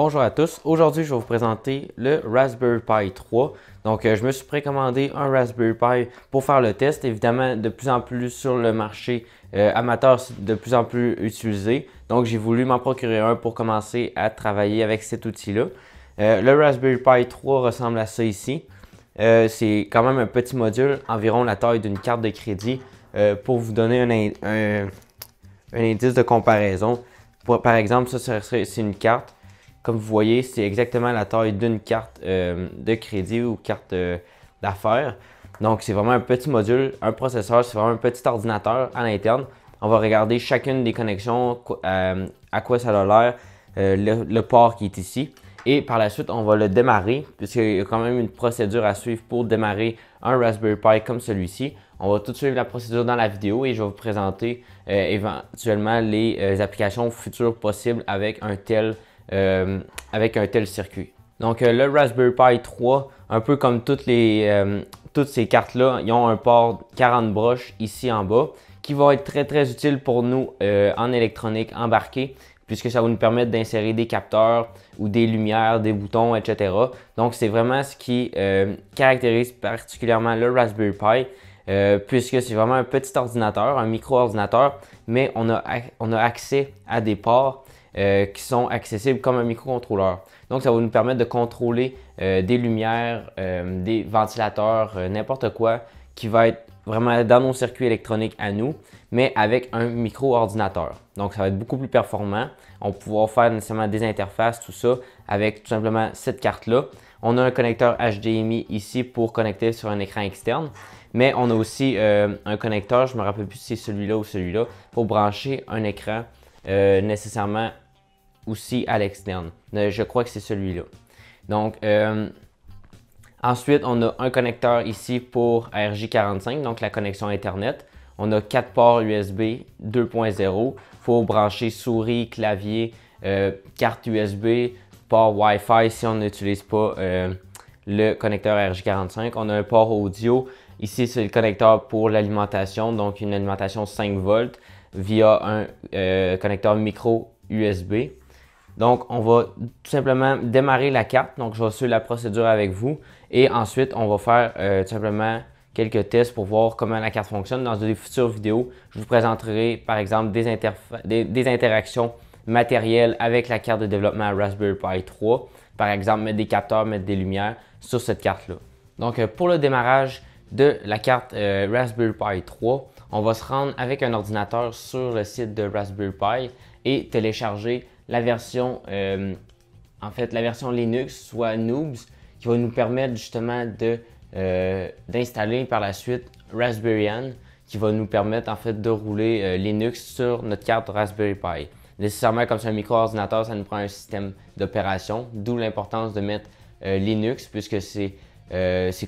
Bonjour à tous, aujourd'hui je vais vous présenter le Raspberry Pi 3. Donc euh, je me suis précommandé un Raspberry Pi pour faire le test. Évidemment, de plus en plus sur le marché euh, amateur, amateur, de plus en plus utilisé. Donc j'ai voulu m'en procurer un pour commencer à travailler avec cet outil-là. Euh, le Raspberry Pi 3 ressemble à ça ici. C'est quand même un petit module, environ la taille d'une carte de crédit, pour vous donner un, indice de comparaison. par exemple, ça, c'est une carte. Comme vous voyez, c'est exactement la taille d'une carte euh, de crédit ou carte euh, d'affaires. Donc, c'est vraiment un petit module, un processeur, c'est vraiment un petit ordinateur à l'interne. On va regarder chacune des connexions, euh, à quoi ça a l'air, le, port qui est ici. Et par la suite, on va le démarrer, puisqu'il y a quand même une procédure à suivre pour démarrer un Raspberry Pi comme celui-ci. On va tout suivre la procédure dans la vidéo et je vais vous présenter éventuellement les applications futures possibles avec un tel euh, avec un tel circuit. Donc euh, le Raspberry Pi 3, un peu comme toutes, euh, toutes ces cartes-là, ils ont un port 40 broches ici en bas qui va être très très utile pour nous en électronique embarquée puisque ça va nous permettre d'insérer des capteurs ou des lumières, des boutons, etc. Donc c'est vraiment ce qui caractérise particulièrement le Raspberry Pi. puisque c'est vraiment un petit ordinateur, un micro-ordinateur, mais on a accès à des ports euh, qui sont accessibles comme un microcontrôleur. Donc, ça va nous permettre de contrôler euh, des lumières, euh, des ventilateurs, n'importe quoi qui va être vraiment dans nos circuits électroniques à nous, mais avec un micro-ordinateur. Donc, ça va être beaucoup plus performant. On va pouvoir faire nécessairement des interfaces, tout ça, avec tout simplement cette carte-là. On a un connecteur HDMI ici pour connecter sur un écran externe, mais on a aussi un connecteur, je ne me rappelle plus si c'est celui-là ou celui-là, pour brancher un écran nécessairement aussi à l'externe. Euh, je crois que c'est celui-là. Donc, euh, ensuite, on a un connecteur ici pour RJ45, donc la connexion Internet. On a quatre ports USB 2.0. Il faut brancher souris, clavier, euh, carte USB, port Wi-Fi si on n'utilise pas le connecteur RJ45. On a un port audio. Ici, c'est le connecteur pour l'alimentation, donc une alimentation 5 volts via un connecteur micro USB. Donc, on va tout simplement démarrer la carte. Donc, je vais suivre la procédure avec vous. Et ensuite, on va faire euh, tout simplement quelques tests pour voir comment la carte fonctionne. Dans des futures vidéos, je vous présenterai par exemple des, interactions matérielles avec la carte de développement Raspberry Pi 3. Par exemple, mettre des capteurs, mettre des lumières sur cette carte-là. Donc, euh, pour le démarrage de la carte euh, Raspberry Pi 3, on va se rendre avec un ordinateur sur le site de Raspberry Pi et télécharger la version, euh, en fait, la version Linux, soit Noobs, qui va nous permettre justement de euh, d'installer par la suite Raspberry Pi qui va nous permettre en fait de rouler euh, Linux sur notre carte Raspberry Pi. Nécessairement, comme c'est un micro-ordinateur, ça nous prend un système d'opération, d'où l'importance de mettre Linux, puisque c'est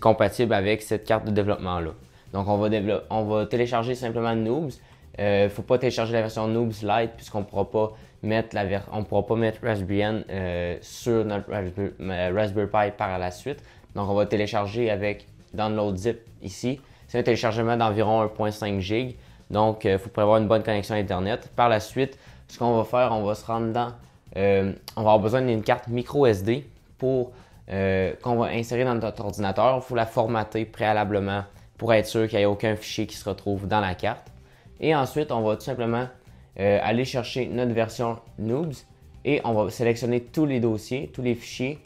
compatible avec cette carte de développement-là. Donc, on va, on va télécharger simplement Noobs. Il ne faut pas télécharger la version Noobs Lite, puisqu'on ne pourra pas mettre la on pourra pas mettre Raspberry euh, sur notre euh, Raspberry, Pi par la suite. Donc on va télécharger avec Download Zip ici. C'est un téléchargement d'environ 1.5 GB. Donc il euh, faut prévoir une bonne connexion Internet. Par la suite, ce qu'on va faire, on va se rendre dans... Euh, on va avoir besoin d'une carte micro SD pour qu'on va insérer dans notre ordinateur. Il faut la formater préalablement pour être sûr qu'il n'y ait aucun fichier qui se retrouve dans la carte. Et ensuite, on va tout simplement euh, aller chercher notre version Noobs et on va sélectionner tous les dossiers, tous les fichiers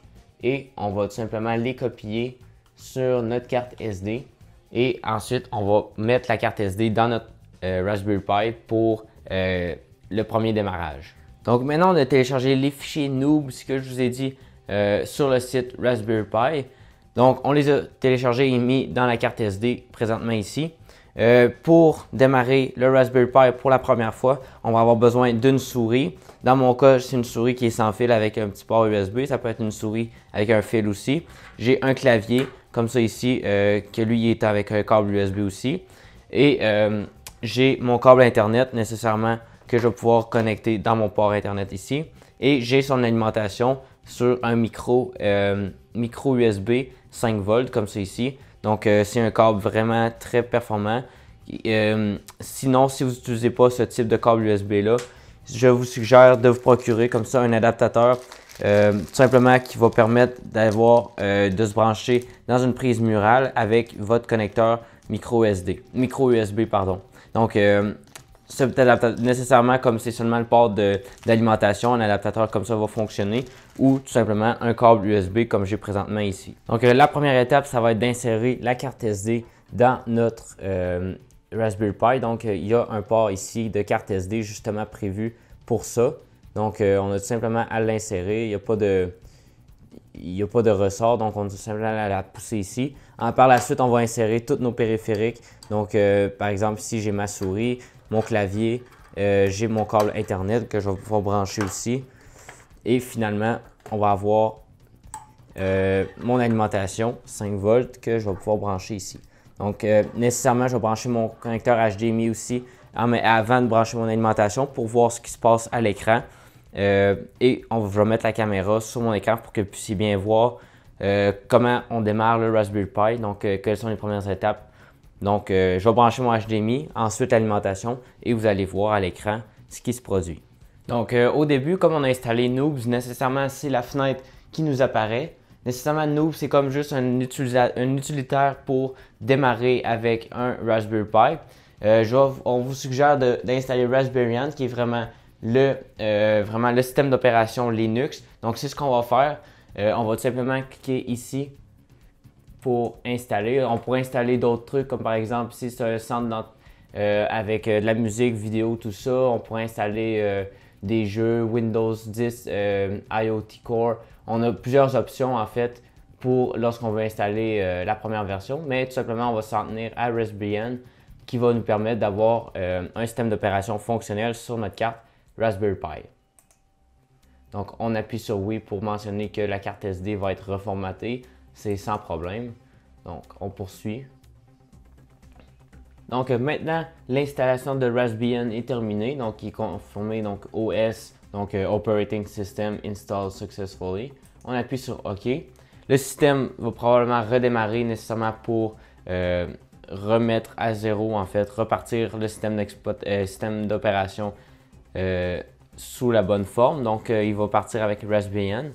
et on va tout simplement les copier sur notre carte SD et ensuite on va mettre la carte SD dans notre euh, Raspberry Pi pour euh, le premier démarrage. Donc maintenant on a téléchargé les fichiers Noobs que je vous ai dit sur le site Raspberry Pi. Donc on les a téléchargés et mis dans la carte SD présentement ici. Euh, pour démarrer le Raspberry Pi pour la première fois, on va avoir besoin d'une souris. Dans mon cas, c'est une souris qui est sans fil avec un petit port USB. Ça peut être une souris avec un fil aussi. J'ai un clavier, comme ça ici, qui euh, que lui est avec un câble USB aussi. Et euh, j'ai mon câble Internet nécessairement que je vais pouvoir connecter dans mon port Internet ici. Et j'ai son alimentation sur un micro, micro USB 5 volts, comme ça ici donc, euh, c'est un câble vraiment très performant. Euh, sinon, si vous n'utilisez pas ce type de câble USB-là, je vous suggère de vous procurer comme ça un adaptateur euh, simplement qui va permettre d'avoir de se brancher dans une prise murale avec votre connecteur micro SD, micro USB pardon. Donc cet nécessairement comme c'est seulement le port d'alimentation, un adaptateur comme ça va fonctionner ou tout simplement un câble USB comme j'ai présentement ici. Donc euh, la première étape, ça va être d'insérer la carte SD dans notre euh, Raspberry Pi. Donc euh, il y a un port ici de carte SD justement prévu pour ça. Donc on a tout simplement à l'insérer, il n'y a pas de... Il a pas de ressort, donc on a tout simplement à la pousser ici. En, par la suite, on va insérer tous nos périphériques. Donc, par exemple, ici, j'ai ma souris, mon clavier, euh, j'ai mon câble Internet que je vais pouvoir brancher aussi. Et finalement, on va avoir euh, mon alimentation 5 volts que je vais pouvoir brancher ici. Donc, euh, nécessairement, je vais brancher mon connecteur HDMI aussi mais avant de brancher mon alimentation pour voir ce qui se passe à l'écran. et on va mettre la caméra sur mon écran pour que vous puissiez bien voir comment on démarre le Raspberry Pi, donc quelles sont les premières étapes donc, euh, je vais brancher mon HDMI, ensuite l'alimentation, et vous allez voir à l'écran ce qui se produit. Donc, euh, au début, comme on a installé Noobs, nécessairement, c'est la fenêtre qui nous apparaît. Nécessairement, Noobs, c'est comme juste un, utilitaire pour démarrer avec un Raspberry Pi. Euh, on vous suggère d'installer Raspberry qui est vraiment le, système d'opération Linux. Donc, c'est ce qu'on va faire. on va tout simplement cliquer ici installer. On pourrait installer d'autres trucs, comme par exemple, si c'est un centre euh, avec euh, de la musique, vidéo, tout ça, on pourrait installer euh, des jeux Windows 10, IoT Core. On a plusieurs options en fait pour lorsqu'on veut installer la première version, mais tout simplement, on va s'en tenir à Raspbian qui va nous permettre d'avoir un système d'opération fonctionnel sur notre carte Raspberry Pi. Donc, on appuie sur Oui pour mentionner que la carte SD va être reformatée c'est sans problème. Donc, on poursuit. Donc euh, maintenant, l'installation de Raspbian est terminée, donc il est confirmé donc OS, donc euh, Operating System Installed Successfully. On appuie sur OK. Le système va probablement redémarrer nécessairement pour euh, remettre à zéro, en fait, repartir le système d'opération sous la bonne forme. Donc il va partir avec Raspbian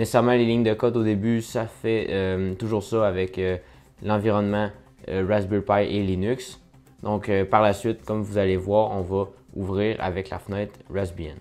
nécessairement les lignes de code au début, ça fait euh, toujours ça avec euh, l'environnement euh, Raspberry Pi et Linux. Donc par la suite, comme vous allez voir, on va ouvrir avec la fenêtre Raspbian.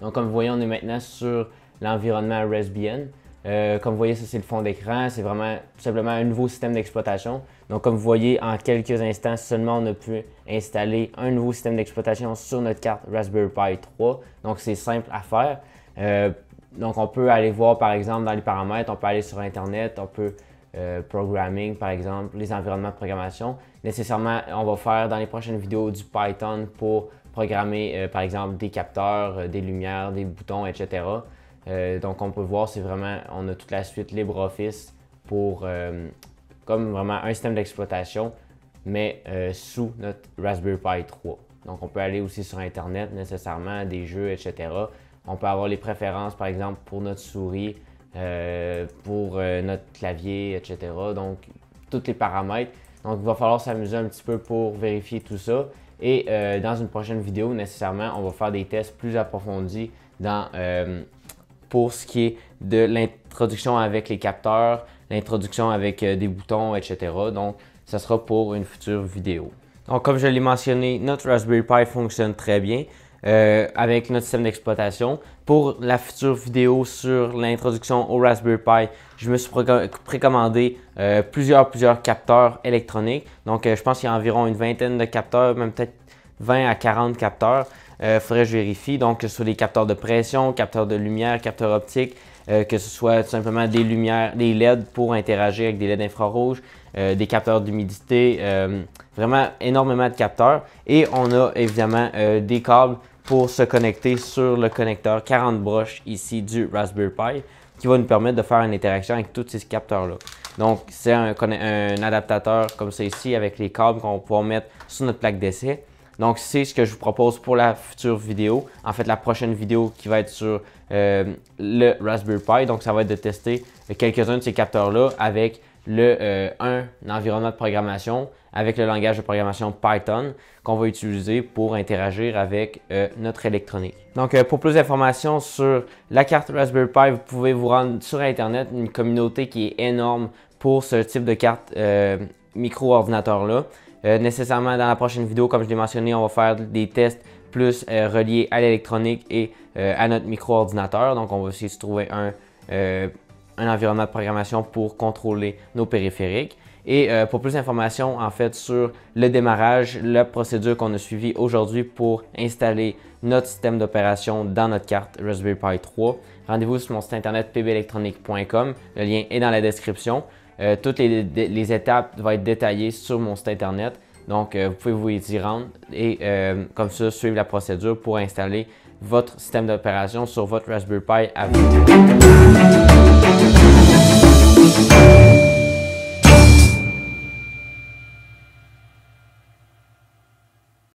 Donc comme vous voyez, on est maintenant sur l'environnement Raspbian. Euh, comme vous voyez, ça c'est le fond d'écran. C'est vraiment tout simplement un nouveau système d'exploitation. Donc comme vous voyez, en quelques instants seulement, on a pu installer un nouveau système d'exploitation sur notre carte Raspberry Pi 3. Donc c'est simple à faire. Euh, donc on peut aller voir par exemple dans les paramètres, on peut aller sur Internet, on peut programmer euh, programming par exemple, les environnements de programmation. Nécessairement, on va faire dans les prochaines vidéos du Python pour programmer par exemple des capteurs, des lumières, des boutons, etc. Euh, donc on peut voir, c'est vraiment, on a toute la suite LibreOffice pour euh, comme vraiment un système d'exploitation, mais euh, sous notre Raspberry Pi 3. Donc on peut aller aussi sur Internet nécessairement, des jeux, etc. On peut avoir les préférences, par exemple, pour notre souris, pour notre clavier, etc. Donc tous les paramètres. Donc il va falloir s'amuser un petit peu pour vérifier tout ça. Et dans une prochaine vidéo, nécessairement, on va faire des tests plus approfondis dans pour ce qui est de l'introduction avec les capteurs, l'introduction avec euh, des boutons, etc. Donc, ça sera pour une future vidéo. Donc, comme je l'ai mentionné, notre Raspberry Pi fonctionne très bien euh, avec notre système d'exploitation. Pour la future vidéo sur l'introduction au Raspberry Pi, je me suis précommandé euh, plusieurs, plusieurs capteurs électroniques. Donc, je pense qu'il y a environ une vingtaine de capteurs, même peut-être 20 à 40 capteurs. Il euh, faudrait que je vérifie. Donc, que ce soit des capteurs de pression, capteurs de lumière, capteurs optiques, euh, que ce soit tout simplement des lumières, des LED pour interagir avec des LED infrarouges, euh, des capteurs d'humidité, vraiment énormément de capteurs. Et on a évidemment des câbles pour se connecter sur le connecteur 40 broches ici du Raspberry Pi qui va nous permettre de faire une interaction avec tous ces capteurs-là. Donc, c'est un, un, adaptateur comme ça ici avec les câbles qu'on va pouvoir mettre sur notre plaque d'essai. Donc, c'est ce que je vous propose pour la future vidéo. En fait, la prochaine vidéo qui va être sur euh, le Raspberry Pi. Donc, ça va être de tester quelques-uns de ces capteurs-là avec le, 1, euh, un environnement de programmation avec le langage de programmation Python qu'on va utiliser pour interagir avec euh, notre électronique. Donc, pour plus d'informations sur la carte Raspberry Pi, vous pouvez vous rendre sur Internet, une communauté qui est énorme pour ce type de carte micro-ordinateur-là. Euh, nécessairement, dans la prochaine vidéo, comme je l'ai mentionné, on va faire des tests plus euh, reliés à l'électronique et euh, à notre micro-ordinateur. Donc, on va essayer de trouver un, environnement de programmation pour contrôler nos périphériques. Et pour plus d'informations, en fait, sur le démarrage, la procédure qu'on a suivie aujourd'hui pour installer notre système d'opération dans notre carte Raspberry Pi 3, rendez-vous sur mon site internet pbelectronique.com. Le lien est dans la description. Euh, toutes les, étapes vont être détaillées sur mon site internet. Donc, euh, vous pouvez vous y rendre et euh, comme ça, suivre la procédure pour installer votre système d'opération sur votre Raspberry Pi à